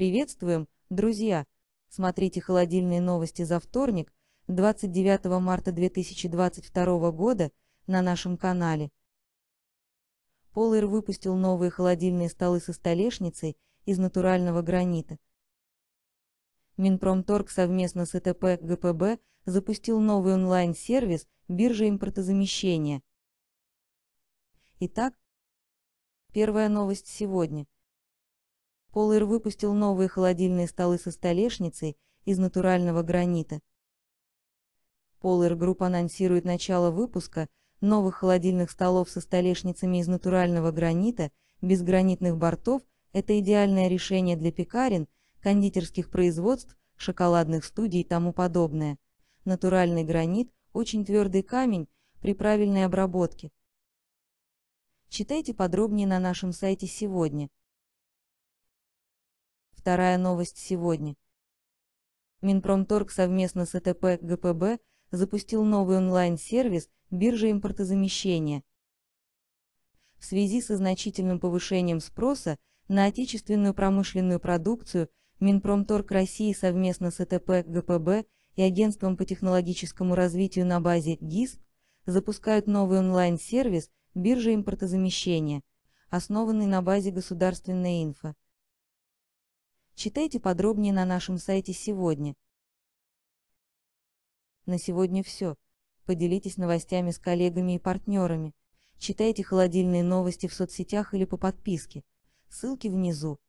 Приветствуем, друзья! Смотрите холодильные новости за вторник, 29 марта 2022 года, на нашем канале. Полэр выпустил новые холодильные столы со столешницей из натурального гранита. Минпромторг совместно с ЭТП ГПБ запустил новый онлайн-сервис «Биржа импортозамещения. Итак, первая новость сегодня – Полэр выпустил новые холодильные столы со столешницей из натурального гранита. Полэр Групп анонсирует начало выпуска новых холодильных столов со столешницами из натурального гранита, без гранитных бортов, это идеальное решение для пекарен, кондитерских производств, шоколадных студий и тому подобное. Натуральный гранит – очень твердый камень при правильной обработке. Читайте подробнее на нашем сайте сегодня. Вторая новость сегодня. Минпромторг совместно с ЭТП ГПБ запустил новый онлайн-сервис биржи импортозамещения. В связи со значительным повышением спроса на отечественную промышленную продукцию Минпромторг России совместно с ЭТП ГПБ и Агентством по технологическому развитию на базе ГИСП запускают новый онлайн-сервис биржи импортозамещения, основанный на базе государственной инфо. Читайте подробнее на нашем сайте сегодня. На сегодня все. Поделитесь новостями с коллегами и партнерами. Читайте холодильные новости в соцсетях или по подписке. Ссылки внизу.